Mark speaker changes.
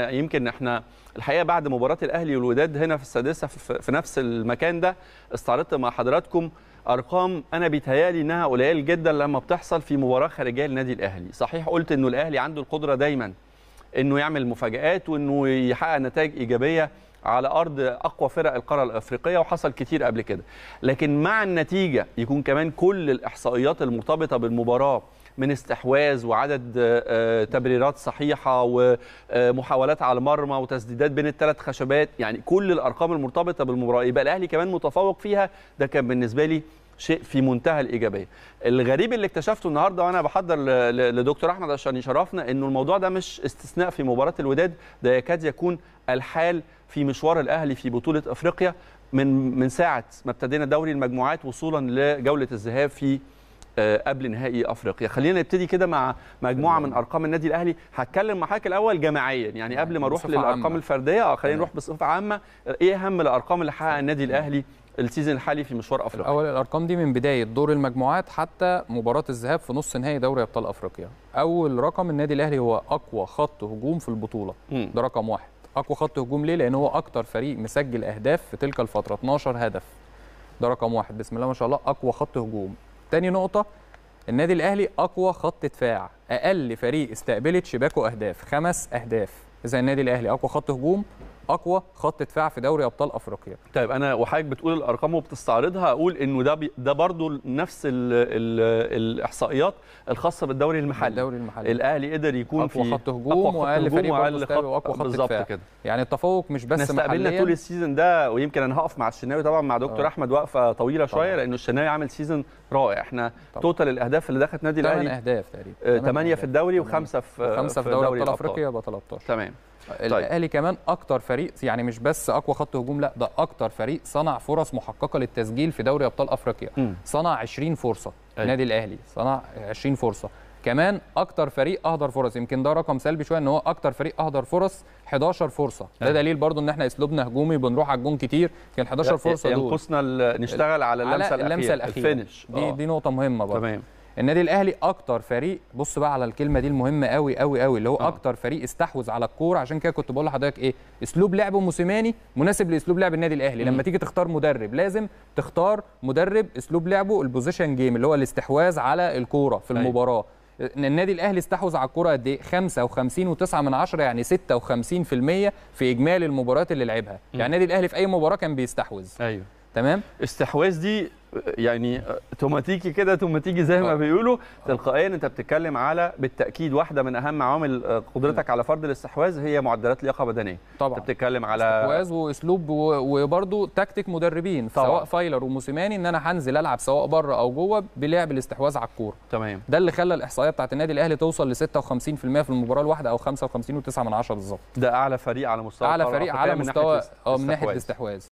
Speaker 1: يمكن احنا الحقيقه بعد مباراه الاهلي والوداد هنا في السادسه في نفس المكان ده استعرضت مع حضراتكم ارقام انا بيتهيالي انها قليل جدا لما بتحصل في مباراه خارجيه للنادي الاهلي صحيح قلت انه الاهلي عنده القدره دايما انه يعمل مفاجات وانه يحقق نتائج ايجابيه على ارض اقوى فرق القاره الافريقيه وحصل كتير قبل كده لكن مع النتيجه يكون كمان كل الاحصائيات المرتبطه بالمباراه من استحواذ وعدد آه، آه، تبريرات صحيحه ومحاولات على المرمى وتسديدات بين الثلاث خشبات يعني كل الارقام المرتبطه بالمباراه يبقى الاهلي كمان متفوق فيها ده كان بالنسبه لي شيء في منتهى الايجابيه الغريب اللي اكتشفته النهارده وانا بحضر لدكتور احمد عشان يشرفنا انه الموضوع ده مش استثناء في مباراه الوداد ده يكاد يكون الحال في مشوار الاهلي في بطوله افريقيا من من ساعه ما ابتدينا دوري المجموعات وصولا لجوله الذهاب في آه، قبل نهائي افريقيا خلينا نبتدي كده مع مجموعه من ارقام النادي الاهلي هتكلم مع حضرتك الاول جماعيا يعني قبل ما اروح للارقام عامة. الفرديه اه خلينا نروح بصفه عامه آه، ايه اهم الارقام اللي حققها النادي الاهلي السيزون الحالي في مشوار افريقيا اول الارقام دي من بدايه دور المجموعات حتى مباراه الذهاب في
Speaker 2: نص نهائي دوري ابطال افريقيا اول رقم النادي الاهلي هو اقوى خط هجوم في البطوله م. ده رقم واحد اقوى خط هجوم ليه لان هو اكتر فريق مسجل اهداف في تلك الفتره 12 هدف ده رقم واحد بسم الله ما شاء الله اقوى خط هجوم تاني نقطه النادي الاهلي اقوى خط دفاع اقل فريق استقبلت شباكه اهداف خمس اهداف اذا النادي الاهلي اقوى خط هجوم اقوى خط دفاع في دوري ابطال افريقيا
Speaker 1: طيب انا وحضرتك بتقول الارقام وبتستعرضها اقول انه ده بي ده برضو نفس ال ال الاحصائيات الخاصه بالدوري المحلي الدوري المحلي الاهلي قدر يكون أقوى في خط هجوم واقل فريق مستوى واقوى خط دفاع كده
Speaker 2: يعني التفوق مش بس استقبلنا طول
Speaker 1: السيزون ده ويمكن انا هقف مع الشناوي طبعا مع دكتور أوه. احمد وقفه طويله شويه طبعا. لانه الشناوي عامل سيزون رائع احنا طبعا. توتال الاهداف اللي دخلت نادي الاهلي 8 اهداف تقريبا 8 آه، في الدوري وخمسه في خمسه في دوري ابطال افريقيا يبقى 13 تمام
Speaker 2: طيب. الاهلي كمان اكتر فريق يعني مش بس اقوى خط هجوم لا ده اكتر فريق صنع فرص محققه للتسجيل في دوري ابطال افريقيا م. صنع 20 فرصه أي. النادي أيوة. الاهلي صنع 20 فرصه كمان اكتر فريق اهدر فرص يمكن ده رقم سلبي شويه ان هو اكتر فريق اهدر فرص 11 فرصه ده أيوة. دليل برضو ان احنا اسلوبنا هجومي بنروح على الجون كتير كان 11 فرصه دول ينقصنا نشتغل على اللمسه, اللمسه الاخيره, الفينش دي آه. دي نقطه مهمه برضو تمام النادي الاهلي اكتر فريق بص بقى على الكلمه دي المهمه قوي قوي قوي اللي هو آه. اكتر فريق استحوذ على الكوره عشان كده كنت بقول لحضرتك ايه اسلوب لعبه موسيماني مناسب لاسلوب لعب النادي الاهلي لما تيجي تختار مدرب لازم تختار مدرب اسلوب لعبه البوزيشن جيم اللي هو الاستحواذ على الكوره في أيوه. المباراه النادي الاهلي استحوذ على الكره قد ايه 55.9 من 10 يعني 56% في اجمالي المباريات اللي لعبها يعني النادي الاهلي في اي مباراه كان بيستحوذ ايوه
Speaker 1: تمام استحواذ دي يعني اوتوماتيكي كده اوتوماتيكي زي ما آه. بيقولوا تلقائيا انت بتتكلم على بالتاكيد واحده من اهم عوامل آه، قدرتك على فرض الاستحواذ هي معدلات لياقه بدنيه طبعا انت بتتكلم على استحواذ
Speaker 2: واسلوب وبرده تكتيك مدربين طبعا. سواء فايلر وموسيماني ان انا هنزل العب سواء بره او جوه بلعب الاستحواذ على الكوره تمام ده اللي خلى الاحصائيه بتاعت النادي الاهلي توصل ل 56% في المباراه الواحده او 55.9 بالظبط ده اعلى فريق على مستوى اعلى فريق على مستوى اه من ناحيه الاستحواذ